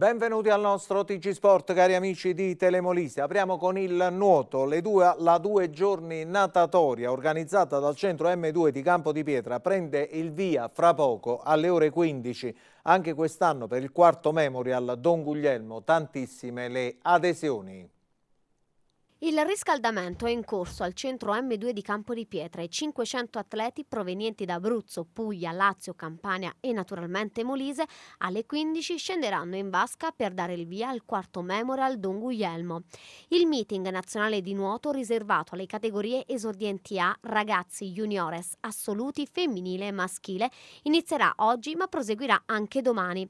Benvenuti al nostro TG Sport, cari amici di Telemolise. Apriamo con il nuoto, due, la due giorni natatoria organizzata dal centro M2 di Campo di Pietra prende il via fra poco alle ore 15. Anche quest'anno per il quarto Memorial Don Guglielmo, tantissime le adesioni. Il riscaldamento è in corso al centro M2 di Campo di Pietra e 500 atleti provenienti da Abruzzo, Puglia, Lazio, Campania e naturalmente Molise alle 15 scenderanno in vasca per dare il via al quarto Memorial Don Guglielmo. Il meeting nazionale di nuoto riservato alle categorie esordienti A, ragazzi, juniores, assoluti, femminile e maschile inizierà oggi ma proseguirà anche domani.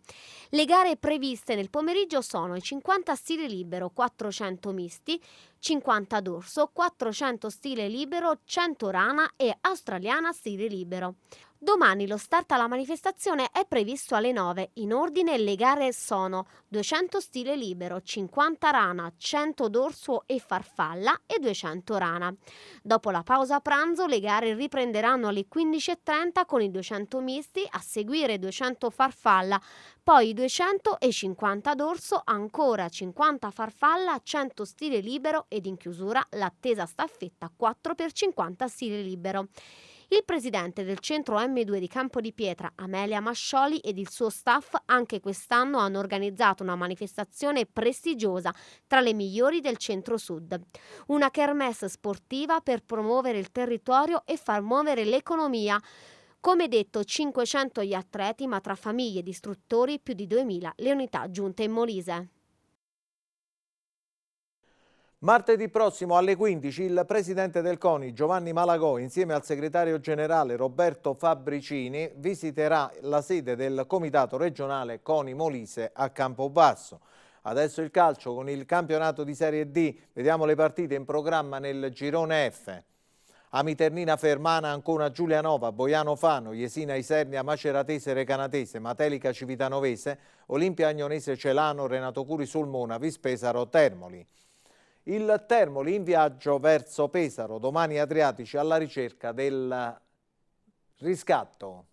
Le gare previste nel pomeriggio sono 50 stili libero, 400 misti, 50 d'orso, 400 stile libero, 100 rana e australiana stile libero. Domani lo start alla manifestazione è previsto alle 9. In ordine le gare sono 200 stile libero, 50 rana, 100 dorso e farfalla e 200 rana. Dopo la pausa pranzo le gare riprenderanno alle 15.30 con i 200 misti, a seguire 200 farfalla, poi 200 e 50 dorso, ancora 50 farfalla, 100 stile libero ed in chiusura l'attesa staffetta 4x50 stile libero. Il presidente del centro M2 di Campo di Pietra, Amelia Mascioli, ed il suo staff anche quest'anno hanno organizzato una manifestazione prestigiosa tra le migliori del centro-sud. Una kermesse sportiva per promuovere il territorio e far muovere l'economia. Come detto, 500 gli atleti, ma tra famiglie ed istruttori più di 2000 le unità giunte in Molise. Martedì prossimo alle 15 il presidente del CONI Giovanni Malagò insieme al segretario generale Roberto Fabricini visiterà la sede del comitato regionale CONI Molise a Campobasso. Adesso il calcio con il campionato di Serie D, vediamo le partite in programma nel girone F. Amiternina Fermana, Ancona Giulianova, Boiano Fano, Jesina Isernia, Maceratese Recanatese, Matelica Civitanovese, Olimpia Agnonese Celano, Renato Curi Sulmona, Vispesaro Termoli. Il Termoli in viaggio verso Pesaro, domani Adriatici alla ricerca del riscatto.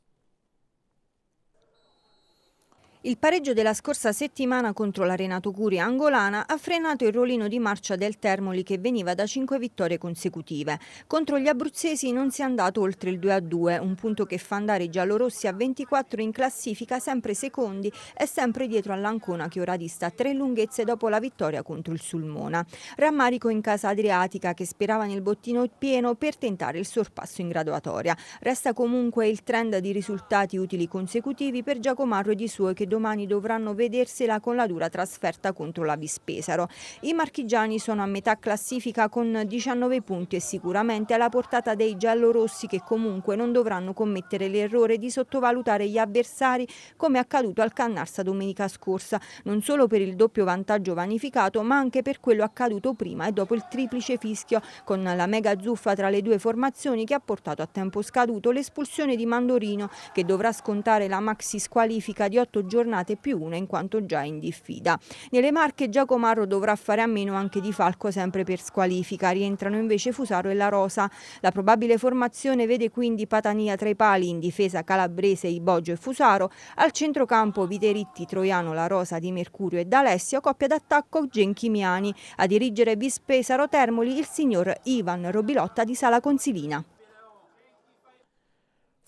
Il pareggio della scorsa settimana contro l'Arenato Curia angolana ha frenato il rollino di marcia del Termoli che veniva da cinque vittorie consecutive. Contro gli abruzzesi non si è andato oltre il 2-2, un punto che fa andare i giallorossi a 24 in classifica, sempre secondi e sempre dietro all'Ancona che ora dista tre lunghezze dopo la vittoria contro il Sulmona. Rammarico in casa adriatica che sperava nel bottino pieno per tentare il sorpasso in graduatoria. Resta comunque il trend di risultati utili consecutivi per Giacomarro e di suo che domani dovranno vedersela con la dura trasferta contro la Vispesaro. I marchigiani sono a metà classifica con 19 punti e sicuramente alla portata dei giallorossi che comunque non dovranno commettere l'errore di sottovalutare gli avversari come accaduto al Cannarsa domenica scorsa, non solo per il doppio vantaggio vanificato ma anche per quello accaduto prima e dopo il triplice fischio con la mega zuffa tra le due formazioni che ha portato a tempo scaduto l'espulsione di Mandorino che dovrà scontare la maxi squalifica di 8 giorni giornate più una in quanto già in diffida. Nelle Marche Giacomarro dovrà fare a meno anche di Falco sempre per squalifica, rientrano invece Fusaro e La Rosa. La probabile formazione vede quindi Patania tra i pali, in difesa Calabrese, Ibogio e Fusaro, al centrocampo Viteritti, Troiano, La Rosa di Mercurio e D'Alessio, coppia d'attacco Genchimiani, a dirigere Vispesaro Termoli il signor Ivan Robilotta di Sala Consilina.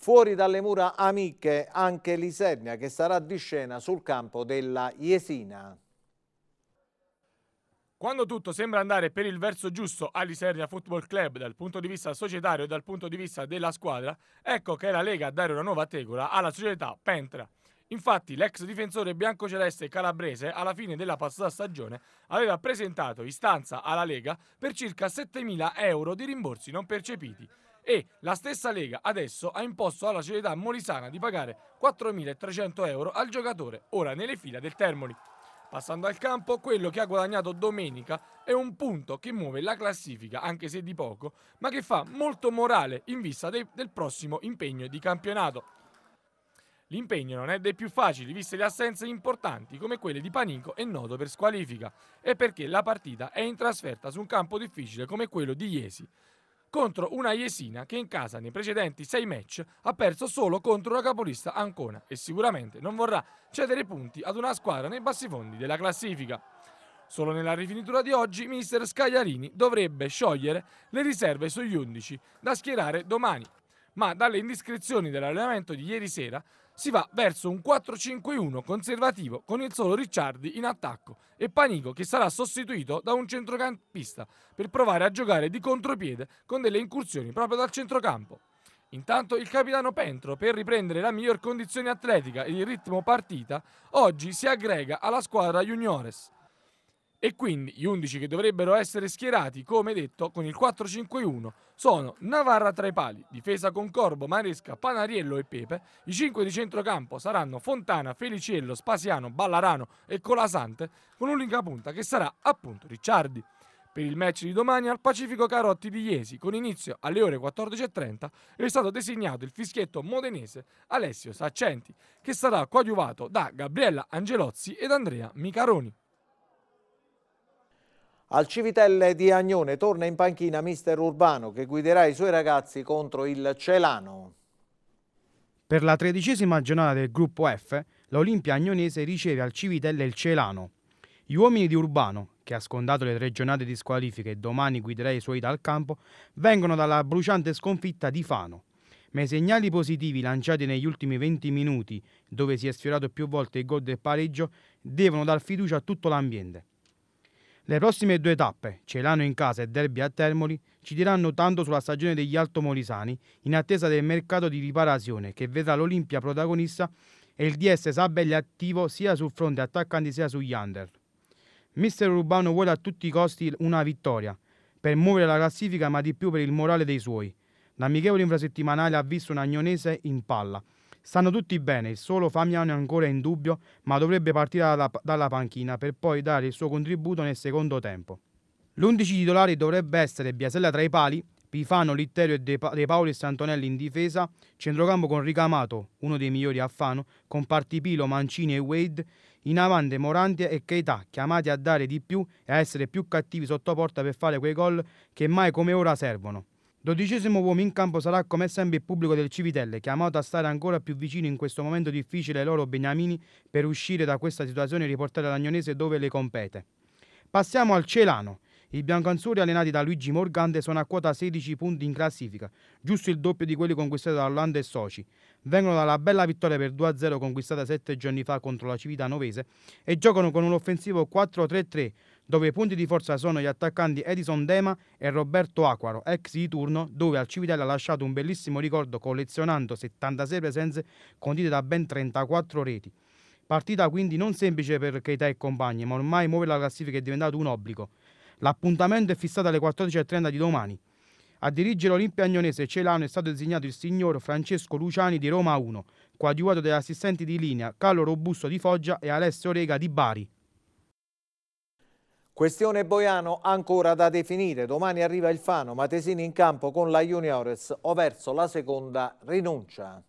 Fuori dalle mura amiche anche l'Isernia che sarà di scena sul campo della Iesina. Quando tutto sembra andare per il verso giusto all'Isernia Football Club dal punto di vista societario e dal punto di vista della squadra, ecco che è la Lega a dare una nuova tegola alla società Pentra. Infatti l'ex difensore biancoceleste calabrese alla fine della passata stagione aveva presentato istanza alla Lega per circa 7.000 euro di rimborsi non percepiti e la stessa Lega adesso ha imposto alla società molisana di pagare 4.300 euro al giocatore ora nelle fila del Termoli. Passando al campo, quello che ha guadagnato domenica è un punto che muove la classifica, anche se di poco, ma che fa molto morale in vista de- del prossimo impegno di campionato. L'impegno non è dei più facili, viste le assenze importanti come quelle di Panico e Noto per squalifica, e perché la partita è in trasferta su un campo difficile come quello di Iesi contro una Iesina che in casa nei precedenti sei match ha perso solo contro la capolista Ancona e sicuramente non vorrà cedere punti ad una squadra nei bassifondi della classifica. Solo nella rifinitura di oggi mister Scagliarini dovrebbe sciogliere le riserve sugli 11 da schierare domani ma dalle indiscrezioni dell'allenamento di ieri sera si va verso un 4-5-1 conservativo con il solo Ricciardi in attacco e Panico che sarà sostituito da un centrocampista per provare a giocare di contropiede con delle incursioni proprio dal centrocampo. Intanto il capitano Pentro, per riprendere la miglior condizione atletica e il ritmo partita, oggi si aggrega alla squadra juniores. E quindi gli 11 che dovrebbero essere schierati, come detto, con il 4-5-1 sono Navarra tra i pali, difesa con Corbo, Maresca, Panariello e Pepe. I 5 di centrocampo saranno Fontana, Feliciello, Spasiano, Ballarano e Colasante, con un'unica punta che sarà appunto Ricciardi. Per il match di domani al Pacifico Carotti di Iesi, con inizio alle ore 14.30, è stato designato il fischietto modenese Alessio Saccenti, che sarà coadiuvato da Gabriella Angelozzi ed Andrea Micaroni. Al Civitelle di Agnone torna in panchina mister Urbano che guiderà i suoi ragazzi contro il Celano. Per la tredicesima giornata del gruppo F, l'Olimpia Agnonese riceve al Civitelle il Celano. Gli uomini di Urbano, che ha scondato le tre giornate di squalifica e domani guiderà i suoi dal campo, vengono dalla bruciante sconfitta di Fano ma i segnali positivi lanciati negli ultimi 20 minuti, dove si è sfiorato più volte il gol del pareggio, devono dar fiducia a tutto l'ambiente. Le prossime due tappe, Celano in casa e Derby a Termoli, ci diranno tanto sulla stagione degli altomolisani in attesa del mercato di riparazione che vedrà l'Olimpia protagonista e il DS Sabelli attivo sia sul fronte attaccanti sia sugli under. Mister Urbano vuole a tutti i costi una vittoria, per muovere la classifica ma di più per il morale dei suoi. L'amichevole infrasettimanale ha visto un agnonese in palla, Stanno tutti bene, il solo Famiano è ancora in dubbio, ma dovrebbe partire dalla, dalla panchina per poi dare il suo contributo nel secondo tempo. L'11 titolare dovrebbe essere Biasella tra i pali, Pifano, Litterio e De, pa- Paoli e Santonelli in difesa, centrocampo con Ricamato, uno dei migliori a Fano, con Partipilo, Mancini e Wade, in avanti Morantia e Keita, chiamati a dare di più e a essere più cattivi sotto porta per fare quei gol che mai come ora servono. Dodicesimo uomo in campo sarà come sempre il pubblico del Civitelle, chiamato a stare ancora più vicino in questo momento difficile ai loro beniamini per uscire da questa situazione e riportare l'Agnonese dove le compete. Passiamo al Celano. I biancanzuri allenati da Luigi Morgante sono a quota 16 punti in classifica, giusto il doppio di quelli conquistati da Orlando e Soci. Vengono dalla bella vittoria per 2-0 conquistata 7 giorni fa contro la Novese e giocano con un offensivo 4-3-3 dove i punti di forza sono gli attaccanti Edison Dema e Roberto Acquaro, ex di turno, dove al Civitella ha lasciato un bellissimo ricordo collezionando 76 presenze condite da ben 34 reti. Partita quindi non semplice per Keita e compagni, ma ormai muovere la classifica è diventato un obbligo. L'appuntamento è fissato alle 14.30 di domani. A dirigere l'Olimpia Agnonese Celano è stato designato il signor Francesco Luciani di Roma 1, coadiuvato dagli assistenti di linea Carlo Robusto di Foggia e Alessio Rega di Bari. Questione Boiano ancora da definire. Domani arriva il Fano, Matesini in campo con la Juniores. o verso la seconda rinuncia.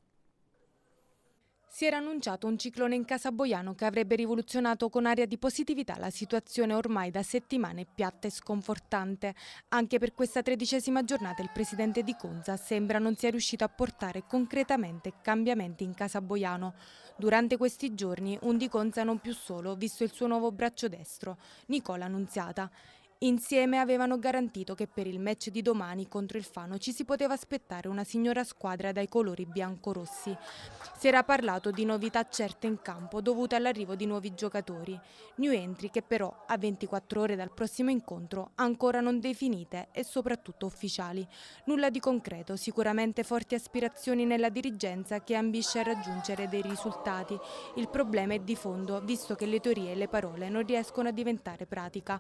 Si era annunciato un ciclone in casa Boiano che avrebbe rivoluzionato con aria di positività la situazione ormai da settimane piatta e sconfortante. Anche per questa tredicesima giornata il presidente di Conza sembra non sia riuscito a portare concretamente cambiamenti in casa Boiano. Durante questi giorni un di conza non più solo, visto il suo nuovo braccio destro, Nicola Annunziata. Insieme avevano garantito che per il match di domani contro il Fano ci si poteva aspettare una signora squadra dai colori biancorossi. Si era parlato di novità certe in campo dovute all'arrivo di nuovi giocatori, new entry che però a 24 ore dal prossimo incontro ancora non definite e soprattutto ufficiali. Nulla di concreto, sicuramente forti aspirazioni nella dirigenza che ambisce a raggiungere dei risultati. Il problema è di fondo, visto che le teorie e le parole non riescono a diventare pratica.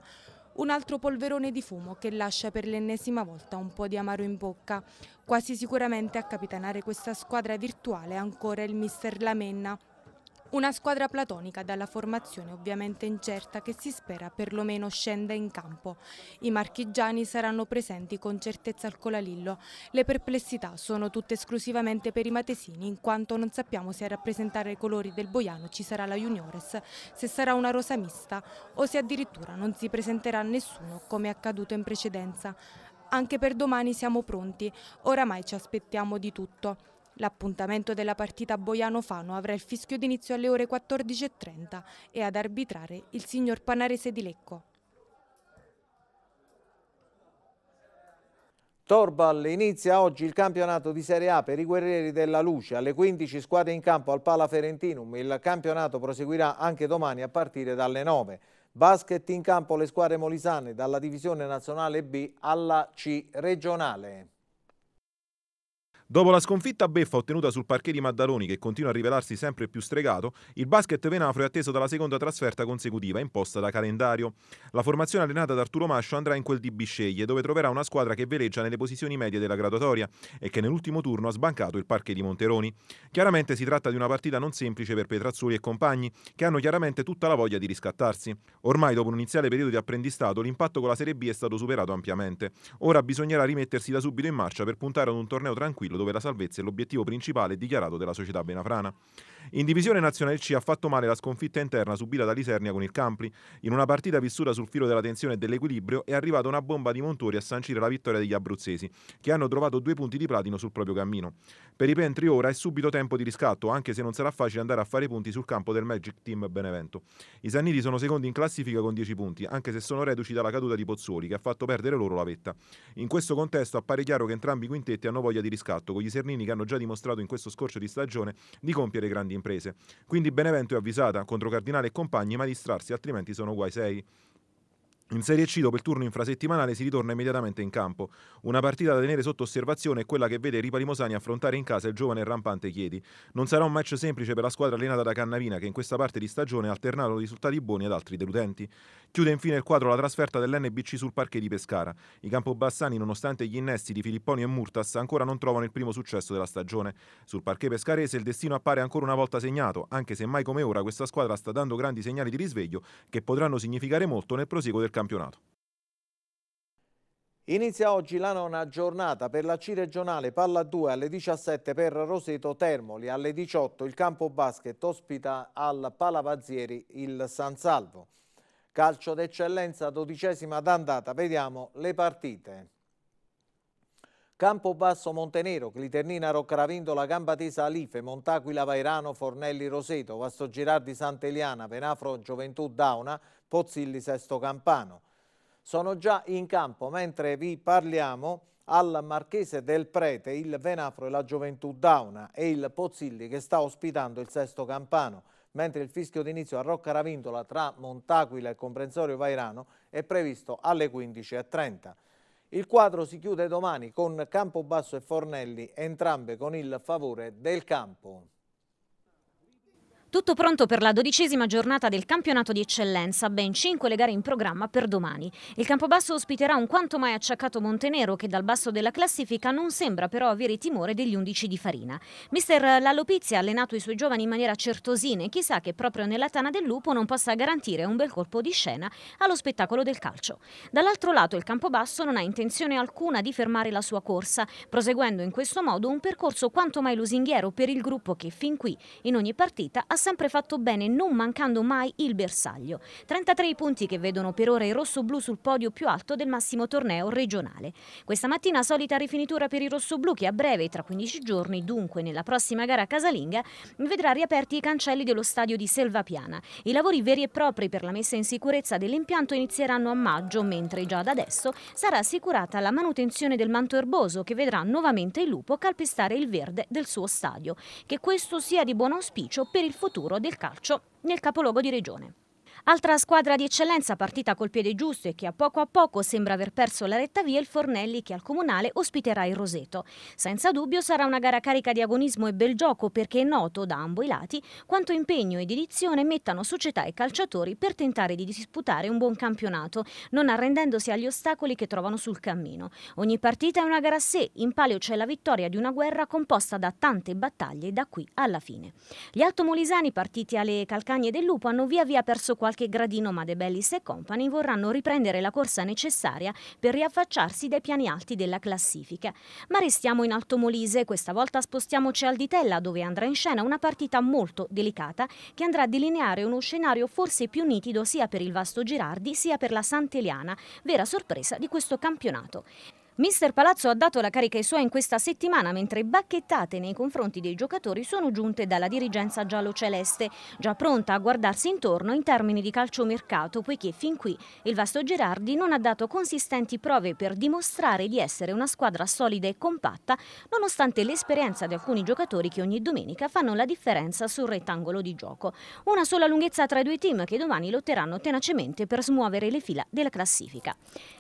Un altro polverone di fumo che lascia per l'ennesima volta un po' di amaro in bocca. Quasi sicuramente a capitanare questa squadra virtuale è ancora il mister Lamenna, una squadra platonica dalla formazione ovviamente incerta che si spera perlomeno scenda in campo. I marchigiani saranno presenti con certezza al Colalillo. Le perplessità sono tutte esclusivamente per i matesini in quanto non sappiamo se a rappresentare i colori del Boiano ci sarà la Juniores, se sarà una rosa mista o se addirittura non si presenterà nessuno come è accaduto in precedenza. Anche per domani siamo pronti, oramai ci aspettiamo di tutto. L'appuntamento della partita Boiano-Fano avrà il fischio d'inizio alle ore 14.30 e ad arbitrare il signor Panarese di Lecco. Torbal inizia oggi il campionato di Serie A per i guerrieri della luce. Alle 15 squadre in campo al Pala Ferentinum. Il campionato proseguirà anche domani a partire dalle 9. Basket in campo le squadre molisane dalla divisione nazionale B alla C regionale. Dopo la sconfitta beffa ottenuta sul parquet di Maddaloni, che continua a rivelarsi sempre più stregato, il basket venafro è atteso dalla seconda trasferta consecutiva imposta da calendario. La formazione allenata da Arturo Mascio andrà in quel di Bisceglie, dove troverà una squadra che veleggia nelle posizioni medie della graduatoria e che nell'ultimo turno ha sbancato il parquet di Monteroni. Chiaramente si tratta di una partita non semplice per Petrazzoli e compagni, che hanno chiaramente tutta la voglia di riscattarsi. Ormai dopo un iniziale periodo di apprendistato, l'impatto con la Serie B è stato superato ampiamente. Ora bisognerà rimettersi da subito in marcia per puntare ad un torneo tranquillo dove la salvezza è l'obiettivo principale dichiarato della società benafrana. In divisione nazionale C ha fatto male la sconfitta interna subita da Lisernia con il Campli. In una partita vissuta sul filo della tensione e dell'equilibrio è arrivata una bomba di Montori a sancire la vittoria degli abruzzesi, che hanno trovato due punti di platino sul proprio cammino. Per i Pentri ora è subito tempo di riscatto, anche se non sarà facile andare a fare punti sul campo del Magic Team Benevento. I Sanniti sono secondi in classifica con 10 punti, anche se sono reduci dalla caduta di Pozzoli, che ha fatto perdere loro la vetta. In questo contesto appare chiaro che entrambi i quintetti hanno voglia di riscatto, con gli Sernini che hanno già dimostrato in questo scorcio di stagione di compiere grandi grandi imprese. Quindi Benevento è avvisata contro Cardinale e compagni, ma distrarsi altrimenti sono guai sei. In Serie C, dopo il turno infrasettimanale, si ritorna immediatamente in campo. Una partita da tenere sotto osservazione è quella che vede Ripa Limosani affrontare in casa il giovane e rampante Chiedi. Non sarà un match semplice per la squadra allenata da Cannavina, che in questa parte di stagione ha alternato risultati buoni ad altri deludenti. Chiude infine il quadro la trasferta dell'NBC sul parquet di Pescara. I Campobassani, nonostante gli innesti di Filipponi e Murtas, ancora non trovano il primo successo della stagione. Sul parquet pescarese il destino appare ancora una volta segnato, anche se mai come ora questa squadra sta dando grandi segnali di risveglio che potranno significare molto nel proseguo del campionato campionato. Inizia oggi la nona giornata per la C regionale Palla 2 alle 17 per Roseto Termoli, alle 18 il campo basket ospita al Palavazieri il San Salvo. Calcio d'eccellenza dodicesima d'andata, vediamo le partite. Campo Basso Montenero, Cliternina Roccaravindola, Gambatesa Alife, Montaquila Vairano, Fornelli Roseto, Vasto Girardi Sant'Eliana, Venafro Gioventù Dauna, Pozzilli Sesto Campano. Sono già in campo mentre vi parliamo al Marchese del Prete, il Venafro e la Gioventù Dauna e il Pozzilli che sta ospitando il Sesto Campano, mentre il fischio d'inizio a Rocca Ravindola tra Montaquila e Comprensorio Vairano è previsto alle 15.30. Il quadro si chiude domani con Campobasso e Fornelli, entrambe con il favore del campo. Tutto pronto per la dodicesima giornata del campionato di eccellenza, ben cinque le gare in programma per domani. Il Campobasso ospiterà un quanto mai acciaccato Montenero che dal basso della classifica non sembra però avere timore degli undici di Farina. Mister Lallopizia ha allenato i suoi giovani in maniera certosina e chissà che proprio nella Tana del Lupo non possa garantire un bel colpo di scena allo spettacolo del calcio. Dall'altro lato il Campobasso non ha intenzione alcuna di fermare la sua corsa, proseguendo in questo modo un percorso quanto mai lusinghiero per il gruppo che fin qui in ogni partita ha sempre fatto bene, non mancando mai il bersaglio. 33 i punti che vedono per ora il rosso-blu sul podio più alto del massimo torneo regionale. Questa mattina solita rifinitura per i rosso-blu che a breve, tra 15 giorni, dunque nella prossima gara casalinga, vedrà riaperti i cancelli dello stadio di Selvapiana. I lavori veri e propri per la messa in sicurezza dell'impianto inizieranno a maggio, mentre già da adesso sarà assicurata la manutenzione del manto erboso che vedrà nuovamente il lupo calpestare il verde del suo stadio. Che questo sia di buon auspicio per il futuro futuro del calcio nel capoluogo di regione. Altra squadra di eccellenza partita col piede giusto e che a poco a poco sembra aver perso la retta via il Fornelli che al Comunale ospiterà il Roseto. Senza dubbio sarà una gara carica di agonismo e bel gioco perché è noto da ambo i lati quanto impegno e dedizione mettano società e calciatori per tentare di disputare un buon campionato, non arrendendosi agli ostacoli che trovano sul cammino. Ogni partita è una gara a sé, in palio c'è la vittoria di una guerra composta da tante battaglie da qui alla fine. Gli altomolisani partiti alle calcagne del Lupo hanno via via perso quasi qualche gradino ma De Bellis e Company vorranno riprendere la corsa necessaria per riaffacciarsi dai piani alti della classifica. Ma restiamo in Alto Molise, questa volta spostiamoci al Ditella dove andrà in scena una partita molto delicata che andrà a delineare uno scenario forse più nitido sia per il Vasto Girardi sia per la Sant'Eliana, vera sorpresa di questo campionato. Mister Palazzo ha dato la carica ai suoi in questa settimana, mentre bacchettate nei confronti dei giocatori sono giunte dalla dirigenza giallo-celeste, già pronta a guardarsi intorno in termini di calciomercato, poiché fin qui il Vasto Gerardi non ha dato consistenti prove per dimostrare di essere una squadra solida e compatta, nonostante l'esperienza di alcuni giocatori che ogni domenica fanno la differenza sul rettangolo di gioco. Una sola lunghezza tra i due team che domani lotteranno tenacemente per smuovere le fila della classifica.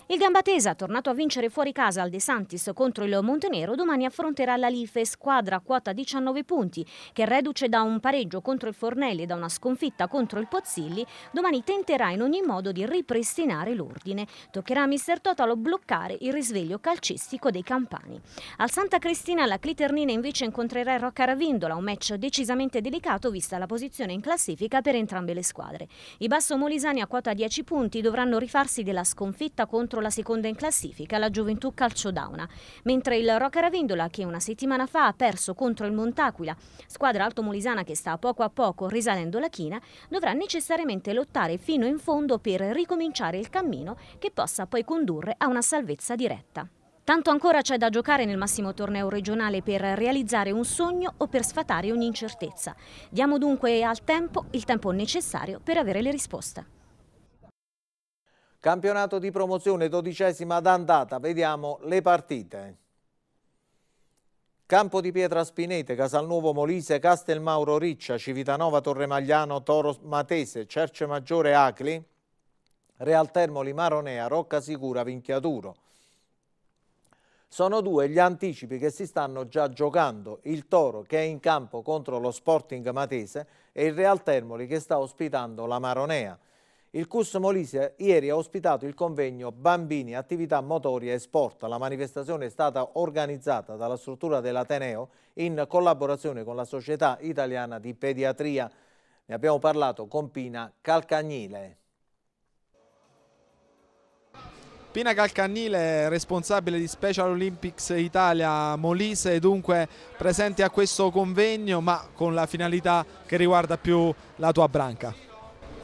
Il Gambatesa, tornato a vincere fuori casa, casa al De Santis contro il Montenero domani affronterà l'Alife, squadra a quota 19 punti, che reduce da un pareggio contro il Fornelli e da una sconfitta contro il Pozzilli, domani tenterà in ogni modo di ripristinare l'ordine. Toccherà a Mister Totalo bloccare il risveglio calcistico dei campani. Al Santa Cristina la Cliternina invece incontrerà il Rocca Ravindola, un match decisamente delicato vista la posizione in classifica per entrambe le squadre. I Basso Molisani a quota 10 punti dovranno rifarsi della sconfitta contro la seconda in classifica, la Gioventù calcio Calciodauna, mentre il Rocca Ravendola che una settimana fa ha perso contro il Montaquila, squadra altomolisana che sta a poco a poco risalendo la china, dovrà necessariamente lottare fino in fondo per ricominciare il cammino che possa poi condurre a una salvezza diretta. Tanto ancora c'è da giocare nel massimo torneo regionale per realizzare un sogno o per sfatare ogni incertezza. Diamo dunque al tempo il tempo necessario per avere le risposte. Campionato di promozione dodicesima d'andata, vediamo le partite. Campo di Pietra Spinete, Casalnuovo Molise, Castelmauro Riccia, Civitanova Torremagliano, Toro Matese, Cerce Maggiore Acli, Real Termoli Maronea, Rocca Sicura Vinchiaduro. Sono due gli anticipi che si stanno già giocando, il Toro che è in campo contro lo Sporting Matese e il Real Termoli che sta ospitando la Maronea. Il Cus Molise ieri ha ospitato il convegno Bambini, attività motorie e sport. La manifestazione è stata organizzata dalla struttura dell'Ateneo in collaborazione con la Società Italiana di Pediatria. Ne abbiamo parlato con Pina Calcagnile. Pina Calcannile, responsabile di Special Olympics Italia Molise, dunque presente a questo convegno ma con la finalità che riguarda più la tua branca.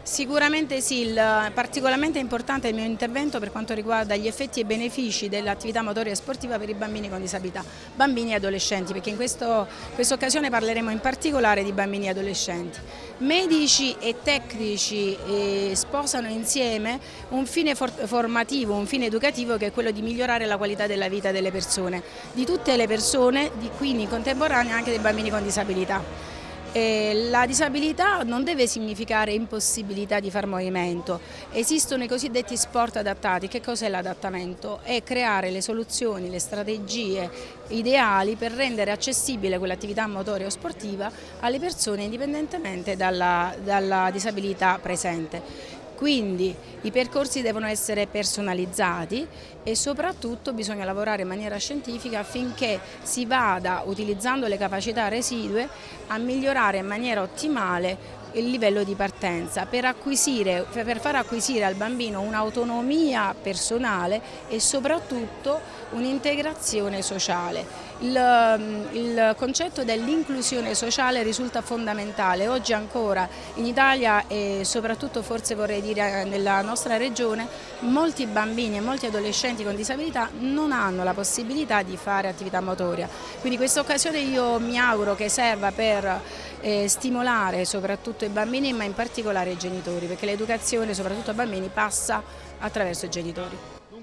Sicuramente sì, il, particolarmente importante il mio intervento per quanto riguarda gli effetti e benefici dell'attività motoria sportiva per i bambini con disabilità, bambini e adolescenti, perché in questo, questa occasione parleremo in particolare di bambini e adolescenti. Medici e tecnici eh, sposano insieme un fine for, formativo, un fine educativo che è quello di migliorare la qualità della vita delle persone, di tutte le persone, di, quindi in contemporanea anche dei bambini con disabilità. E eh, la disabilità non deve significare impossibilità di far movimento, esistono i cosiddetti sport adattati, che cos'è l'adattamento? È creare le soluzioni, le strategie ideali per rendere accessibile quell'attività motoria o sportiva alle persone indipendentemente dalla, dalla disabilità presente. Quindi i percorsi devono essere personalizzati e soprattutto bisogna lavorare in maniera scientifica affinché si vada, utilizzando le capacità residue, a migliorare in maniera ottimale il livello di partenza per, acquisire, per far acquisire al bambino un'autonomia personale e soprattutto un'integrazione sociale. Il, mm, il concetto dell'inclusione sociale risulta fondamentale, oggi ancora in Italia e soprattutto forse vorrei dire eh, nella nostra regione molti bambini e molti adolescenti con disabilità non hanno la possibilità di fare attività motoria, quindi questa occasione io mi auguro che serva per eh, stimolare soprattutto i bambini ma in particolare i genitori perché l'educazione soprattutto ai bambini passa attraverso i genitori.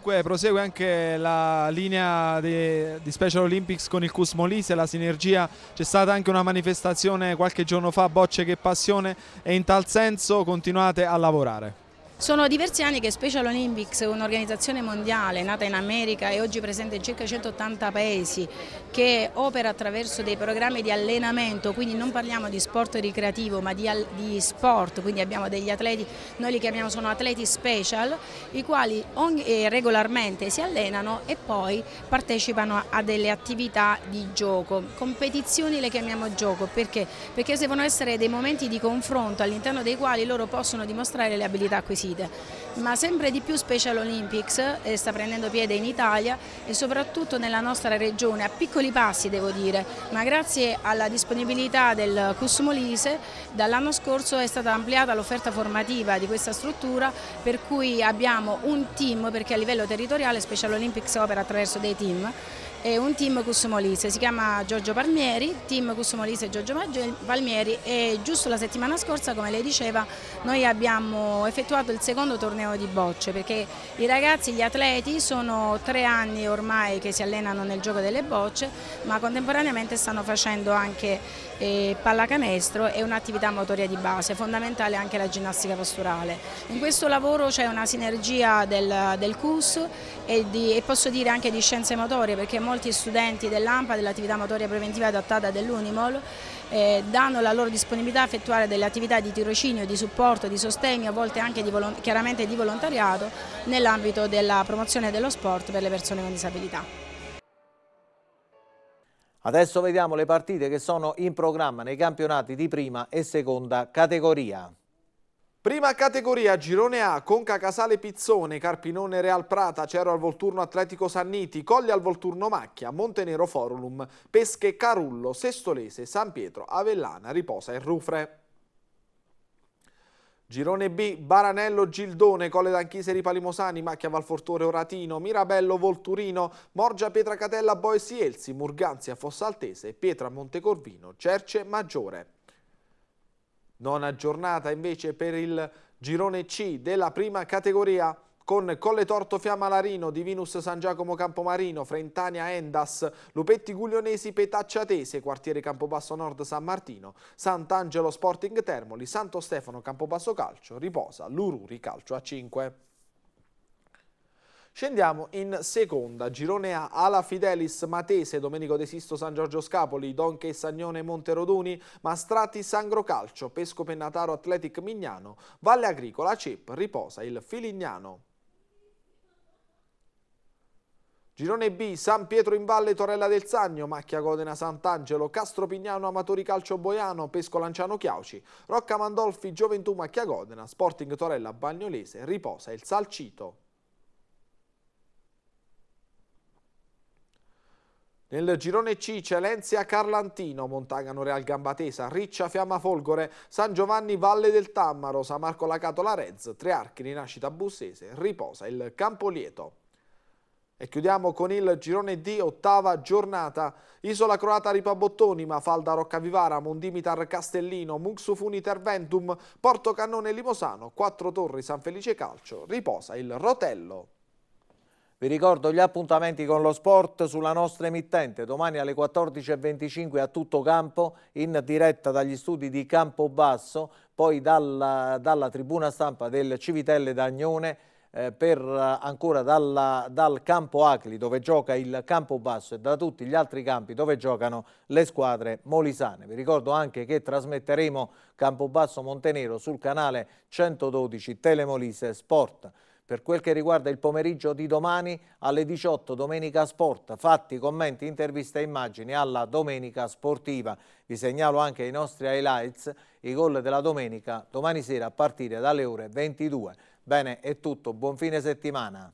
Comunque prosegue anche la linea di, di Special Olympics con il Cus Molise, la sinergia, c'è stata anche una manifestazione qualche giorno fa, Bocce che Passione e in tal senso continuate a lavorare. Sono diversi anni che Special Olympics, un'organizzazione mondiale nata in America e oggi presente in circa 180 paesi, che opera attraverso dei programmi di allenamento, quindi non parliamo di sport ricreativo ma di, di sport, quindi abbiamo degli atleti, noi li chiamiamo sono atleti special, i quali eh, regolarmente si allenano e poi partecipano a delle attività di gioco. Competizioni le chiamiamo gioco perché? Perché devono essere dei momenti di confronto all'interno dei quali loro possono dimostrare le abilità acquisite acquisite, ma sempre di più Special Olympics eh, sta prendendo piede in Italia e soprattutto nella nostra regione, a piccoli passi devo dire, ma grazie alla disponibilità del CUS Molise dall'anno scorso è stata ampliata l'offerta formativa di questa struttura per cui abbiamo un team perché a livello territoriale Special Olympics opera attraverso dei team è un team Cussumolise, si chiama Giorgio Palmieri, team Cussumolise Giorgio Palmieri e giusto la settimana scorsa come lei diceva noi abbiamo effettuato il secondo torneo di bocce perché i ragazzi, gli atleti sono tre anni ormai che si allenano nel gioco delle bocce ma contemporaneamente stanno facendo anche e pallacanestro è un'attività motoria di base, fondamentale anche la ginnastica posturale. In questo lavoro c'è una sinergia del, del CUS e, di, e, posso dire anche di scienze motorie perché molti studenti dell'AMPA, dell'attività motoria preventiva adattata dell'Unimol, eh, danno la loro disponibilità a effettuare delle attività di tirocinio, di supporto, di sostegno, a volte anche di chiaramente di volontariato nell'ambito della promozione dello sport per le persone con disabilità. Adesso vediamo le partite che sono in programma nei campionati di prima e seconda categoria. Prima categoria, girone A, Conca Casale Pizzone, Carpinone Real Prata, Cero al Volturno Atletico Sanniti, Colli al Volturno Macchia, Montenero Forum, Pesche Carullo, Sestolese, San Pietro, Avellana, Riposa e Rufre. Girone B, Baranello, Gildone, Colle d'Anchiseri, Palimosani, Macchia Valfortore, Oratino, Mirabello, Volturino, Morgia, Pietra, Catella, Boesi, Elsi, Murganzia, Fossaltese, Pietra, Montecorvino, Cerce, Maggiore. Non aggiornata invece per il girone C della prima categoria con Colle Torto Fiamma Larino, Divinus San Giacomo Campomarino, Frentania Endas, Lupetti Guglionesi Petacciatese, Quartiere Campobasso Nord San Martino, Sant'Angelo Sporting Termoli, Santo Stefano Campobasso Calcio, Riposa, Lururi Calcio a 5. Scendiamo in seconda, girone A, Ala Fidelis, Matese, Domenico De Sisto, San Giorgio Scapoli, Donche, e Sagnone, Monteroduni, Mastrati, Sangro Calcio, Pesco Pennataro, Atletic Mignano, Valle Agricola, Cep, Riposa, il Filignano. Girone B, San Pietro in Valle, Torella del Sagno, Macchia Godena Sant'Angelo, Pignano, Amatori Calcio Boiano, Pesco Lanciano Chiauci, Rocca Mandolfi, Gioventù Macchia Godena, Sporting Torella Bagnolese, Riposa il Salcito. Nel girone C Celenzia Carlantino, Montagano Real Gambatesa, Riccia Fiamma Folgore, San Giovanni Valle del Tammaro, San Marco Lacato Larez, Trearchi Rinascita Bussese, Riposa il Campolieto. E chiudiamo con il girone D, ottava giornata. Isola Croata Ripabottoni, Mafalda Roccavivara, Mondimitar Castellino, Muxufuni Terventum, Porto Cannone Limosano, Quattro Torri San Felice Calcio. Riposa il rotello. Vi ricordo gli appuntamenti con lo sport sulla nostra emittente. Domani alle 14.25 a tutto campo, in diretta dagli studi di Campobasso, poi dalla, dalla tribuna stampa del Civitelle d'Agnone eh, per, eh, ancora dalla, dal campo Acli dove gioca il campo basso e da tutti gli altri campi dove giocano le squadre molisane. Vi ricordo anche che trasmetteremo Campobasso Montenero sul canale 112 Telemolise Sport. Per quel che riguarda il pomeriggio di domani alle 18 Domenica Sport, fatti, commenti, interviste e immagini alla Domenica Sportiva. Vi segnalo anche i nostri highlights, i gol della domenica, domani sera a partire dalle ore 22. Bene, è tutto, buon fine settimana.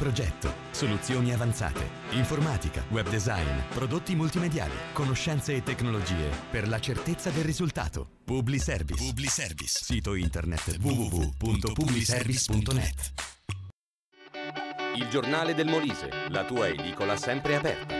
progetto, soluzioni avanzate, informatica, web design, prodotti multimediali, conoscenze e tecnologie per la certezza del risultato. Publi Service. Publi Service. Sito internet www.publiservice.net. Il giornale del Molise, la tua edicola sempre aperta.